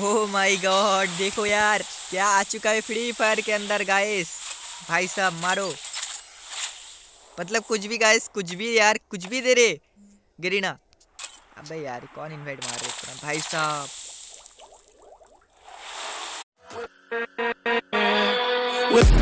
oh my God देखो यार क्या आ चुका है फ्री फायर के अंदर गाइस भाई साहब मारो मतलब कुछ भी गाइस कुछ भी यार कुछ भी दे रहे गिरीना अबे यार कौन इनवाइट मार रहे इतना भाई साहब With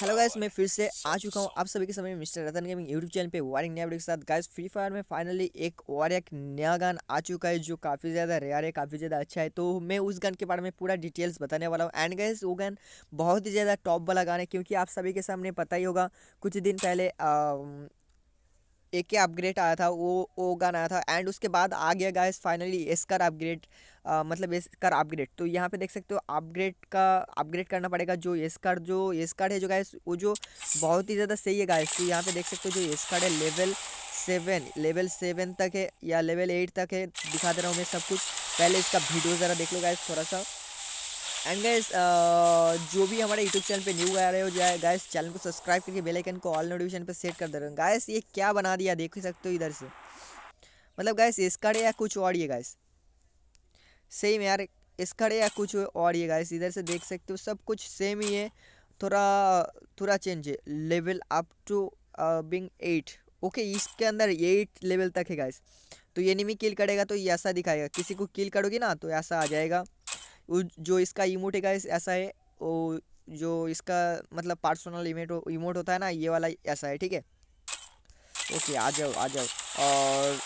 हेलो गाइस मैं फिर से आ चुका हूँ आप सभी के समय mister Ratan gaming YouTube channel पे वारिंग नया वीडियो के साथ गाइस फ्री फायर में फाइनली एक और एक नया गान आ चुका है जो काफ़ी ज़्यादा रेयर है काफ़ी ज़्यादा अच्छा है तो मैं उस गान के बारे में पूरा डिटेल्स बताने वाला हूँ एंड गाइस वो गान बहुत ही ज़्यादा टॉप वाला गान है क्योंकि आप सभी के सामने पता ही होगा कुछ दिन पहले आ, ए के अपग्रेड आया था वो वो गन आया था एंड उसके बाद आ गया गाइस फाइनली एस्कर अपग्रेड मतलब एस्कर अपग्रेड तो यहाँ पे देख सकते हो अपग्रेड का अपग्रेड करना पड़ेगा जो एस्कर जो एस्कर है जो गाइस वो जो बहुत ही ज़्यादा सही है गाइस तो यहाँ पे देख सकते हो जो एस्कर है लेवल सेवन लेवल सेवन तक है या लेवल एट तक है दिखा दे रहा हूँ मैं सब कुछ पहले इसका वीडियो ज़रा देख लो गाइस थोड़ा सा एंड गैस uh, जो भी हमारे यूट्यूब चैनल पे न्यू आ रहे हो जाए गैस चैनल को सब्सक्राइब करके बेल आइकन को ऑल नोटिफिकेशन पे सेट कर दे रहे हो गैस ये क्या बना दिया देख ही सकते हो इधर से मतलब गैस इसका या कुछ और ये गैस सेम यार इसका या कुछ और ये गैस इधर से देख सकते हो सब कुछ सेम ही है थोड़ा थोड़ा चेंज है लेवल अप टू बिंग एट ओके इसके अंदर एट लेवल तक है गैस तो ये नहीं किल करेगा तो ये ऐसा दिखाएगा किसी को किल करोगे ना तो ऐसा आ जाएगा जो इसका इमोट है ऐसा है वो जो इसका मतलब पर्सनल इमेट इमोट होता है ना ये वाला ऐसा है ठीक है ओके आ जाओ आ जाओ और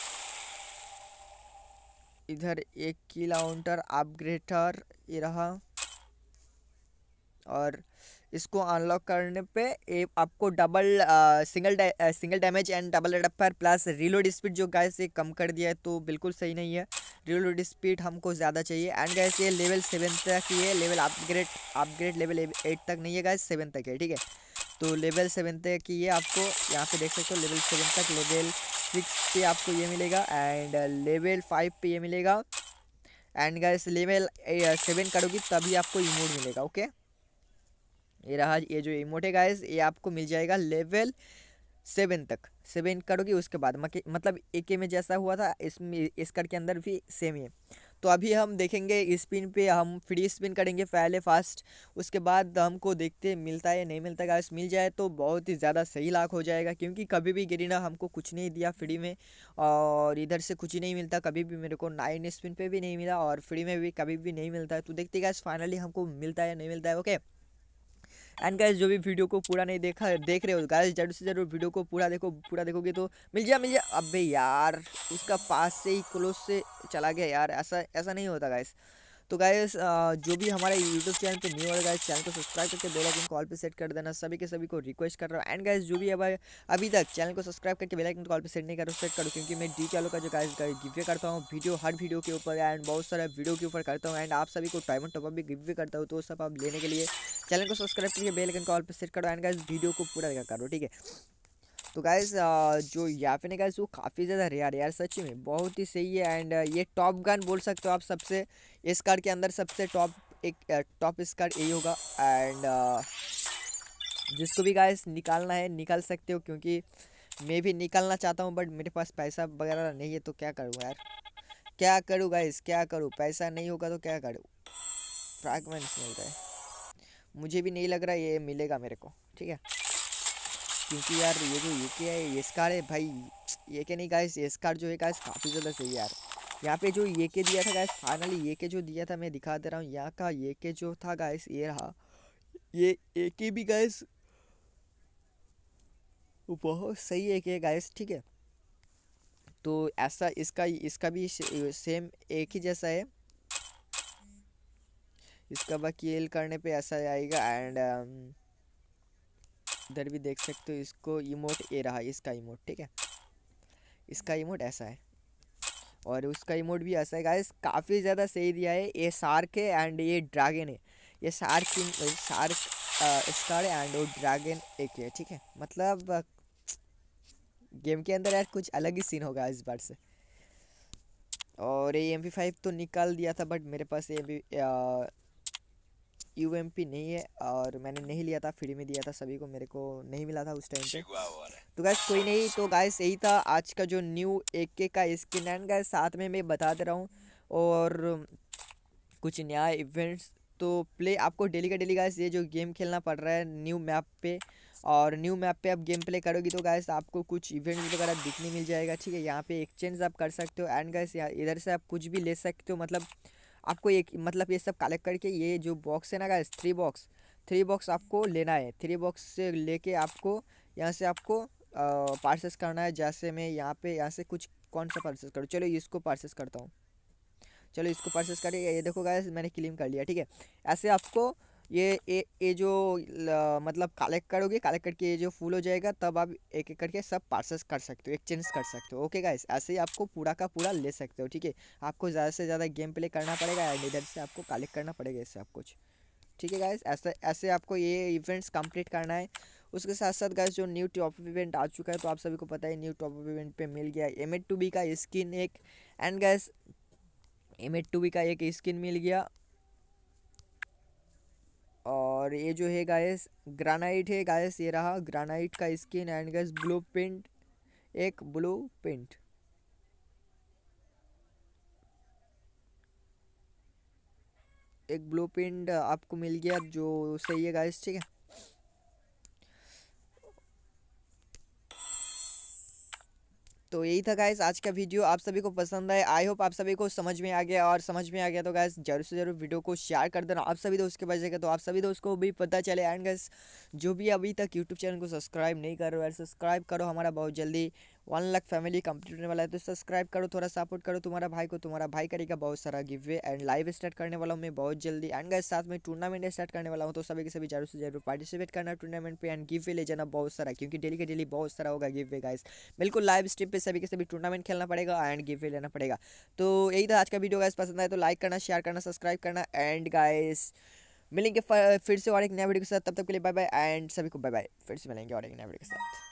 इधर एक किलाउंटर अपग्रेटर ये रहा और इसको अनलॉक करने पे ए, आपको डबल आ, सिंगल डै, आ, सिंगल डैमेज एंड डबल रेडपर प्लस रीलोड स्पीड जो गाय से कम कर दिया है तो बिल्कुल सही नहीं है ड्रिल स्पीड हमको ज़्यादा चाहिए एंड गैस ये लेवल सेवन तक है level upgrade upgrade level eight तक नहीं है गैस सेवन तक है ठीक है तो लेवल सेवन तक है आपको यहाँ पे देख सकते हो लेवल सेवन तक लेवल सिक्स पे आपको ये मिलेगा एंड लेवल फाइव पे ये मिलेगा एंड गैस लेवल सेवन करोगी तभी आपको इमोट मिलेगा ओके ये रहा ये जो इमोट है गैस ये आपको मिल जाएगा लेवल सेवन तक सेवन करोगे उसके बाद मतलब ए के में जैसा हुआ था इसमें इस कर के अंदर भी सेम ही है तो अभी हम देखेंगे स्पिन पे हम फ्री स्पिन करेंगे पहले फास्ट उसके बाद हमको देखते मिलता है नहीं मिलता अगर मिल जाए तो बहुत ही ज़्यादा सही लाख हो जाएगा क्योंकि कभी भी गिरीना हमको कुछ नहीं दिया फ्री में और इधर से कुछ ही नहीं मिलता कभी भी मेरे को नाइन स्पिन पे भी नहीं मिला और फ्री में भी कभी भी नहीं मिलता है तो देखते गए फाइनली हमको मिलता है नहीं मिलता है ओके एंड गाइज जो भी वीडियो को पूरा नहीं देखा देख रहे हो गाइज जरूर से जरूर वीडियो को पूरा देखो पूरा देखोगे तो मिल जाए मिल जाए अबे यार उसका पास से ही क्लोज से चला गया यार ऐसा ऐसा नहीं होता गाइज तो गाइस जो भी हमारे यूट्यूब चैनल पे न्यू और गाइस चैनल को सब्सक्राइब करके बेलाइकन कॉल पे सेट कर देना सभी के सभी को रिक्वेस्ट कर रहा हूँ एंड गायस जो भी अब अभी तक चैनल को सब्सक्राइब करके बेलाइकन कॉल पे सेट नहीं करो सेट करो क्योंकि मैं डी चैनल का जो गायस गिव्य करता हूँ वीडियो हर वीडियो के ऊपर एंड बहुत सारे वीडियो के ऊपर करता हूँ एंड आप सभी को टाइम टॉपअप भी गिव्य करता हूँ तो सब आप लेने के लिए चैनल को सब्सक्राइब करके बेलाइकन कॉल पर सेट करो एंड गायस वीडियो को पूरा करो ठीक है तो गाइज जो यहाँ पे ना गाइज वो काफ़ी ज़्यादा रेयर यार सच में बहुत ही सही है एंड ये टॉप गन बोल सकते हो आप सबसे इस कार्ड के अंदर सबसे टॉप एक टॉप इस कार्ड यही होगा एंड जिसको भी गाइज निकालना है निकाल सकते हो क्योंकि मैं भी निकालना चाहता हूँ बट मेरे पास पैसा वगैरह नहीं है तो क्या करूँ यार क्या करूँ गाइज क्या करूँ पैसा नहीं होगा तो क्या करूँ फ्रैगमेंट्स मिल रहे मुझे भी नहीं लग रहा ये मिलेगा मेरे को ठीक है क्योंकि यार ये जो पी है एस कार्ड है भाई ये के नहीं गाइस एस कार्ड जो है गाइस काफ़ी ज़्यादा सही यार यहाँ पे जो ये के दिया था गाइस फाइनली ये के जो दिया था मैं दिखा दे रहा हूँ यहाँ का ये के जो था गाइस ये रहा ये ए के भी गाइस बहुत सही एक है गाइस ठीक है तो ऐसा इसका इसका भी सेम एक ही जैसा है इसका बाकी एल करने पे ऐसा आएगा एंड इधर भी देख सकते हो इसको इमोट ये रहा इसका इमोट ठीक है इसका इमोट ऐसा है और उसका इमोट भी ऐसा है गाइस काफ़ी ज़्यादा सही दिया है ये सार्क है एंड ये ड्रैगन है ये सार्क सार्क स्टार एंड वो ड्रैगन एक है ठीक है मतलब गेम के अंदर यार कुछ अलग ही सीन होगा इस बार से और ये एम फाइव तो निकाल दिया था बट मेरे पास ये यू एम पी नहीं है और मैंने नहीं लिया था फ्री में दिया था सभी को मेरे को नहीं मिला था उस टाइम पे तो गैस कोई नहीं तो गैस यही था आज का जो न्यू ए के का स्किन एंड गैस साथ में मैं बता दे रहा हूँ और कुछ नया इवेंट्स तो प्ले आपको डेली का डेली गैस ये जो गेम खेलना पड़ रहा है न्यू मैप पे और न्यू मैप पे आप गेम प्ले करोगी तो गैस आपको कुछ इवेंट्स वगैरह दिखने मिल जाएगा ठीक है यहाँ पे एक्सचेंज आप कर सकते हो एंड गैस इधर से आप कुछ भी ले सकते हो मतलब आपको एक मतलब ये सब कलेक्ट करके ये जो बॉक्स है ना guys three box three box आपको लेना है थ्री बॉक्स से लेके आपको यहाँ से आपको पार्सेस करना है जैसे मैं यहाँ पे यहाँ से कुछ कौन सा पार्सेस करूँ चलो इसको पार्सेस करता हूँ चलो इसको पार्सेस करिए ये देखो गाइस मैंने क्लीम कर लिया ठीक है ऐसे आपको ये ये ए जो ल, मतलब कलेक्ट करोगे कलेक्ट करके ये जो फुल हो जाएगा तब आप एक एक करके सब पार्सल कर सकते हो एक्सचेंज कर सकते हो ओके गाइस ऐसे ही आपको पूरा का पूरा ले सकते हो ठीक है आपको ज़्यादा से ज़्यादा गेम प्ले करना पड़ेगा एंड इधर से आपको कलेक्ट करना पड़ेगा इससे सब कुछ ठीक है गाइस ऐसे ऐसे आपको ये इवेंट्स कंप्लीट करना है उसके साथ साथ गाइस जो न्यू टॉप इवेंट आ चुका है तो आप सभी को पता है न्यू टॉप इवेंट पे मिल गया एम एड टू बी का स्किन एक and guys M eight two B का एक स्किन मिल गया और ये जो है गायस ग्रानाइट है गायस ये रहा ग्रानाइट का skin and guys blueprint एक ब्लू पिंट एक ब्लू पिंट आपको मिल गया जो सही है गायस ठीक है तो यही था गाइस आज का वीडियो आप सभी को पसंद आए आई होप आप सभी को समझ में आ गया और समझ में आ गया तो गाइस जरूर से जरूर वीडियो को शेयर कर देना आप सभी दोस्त के पास जाएगा तो आप सभी दोस्त को भी पता चले एंड गाइस जो भी अभी तक यूट्यूब चैनल को सब्सक्राइब नहीं कर रहे हो सब्सक्राइब करो हमारा बहुत जल्दी वन लाख फैमिली कंप्लीट होने वाला है तो सब्सक्राइब करो थोड़ा सपोर्ट करो तुम्हारा भाई को तुम्हारा भाई करेगा बहुत सारा giveaway and live start करने वाला हूँ मैं बहुत जल्दी एंड गए साथ में टूर्नामेंट स्टार्ट करने वाला हूँ तो सभी के सभी जरूर से जरूर पार्टिसिपेट करना टूर्नामेंट पर एंड गिव वे ले जाना बहुत सारा क्योंकि डेली के डेली बहुत सारा होगा गिव वे गाइस बिल्कुल लाइव स्ट्रीम पर सभी के सभी टूर्नामेंट खेलना पड़ेगा एंड गिव वे लेना पड़ेगा तो यही था आज का वीडियो गाइस पसंद आए तो लाइक करना शेयर करना सब्सक्राइब करना एंड गाइस मिलेंगे फिर से और एक नया वीडियो के साथ तब तक के लिए बाय बाय एंड सभी को बाय बाय फिर से मिलेंगे और एक नया वीडियो के साथ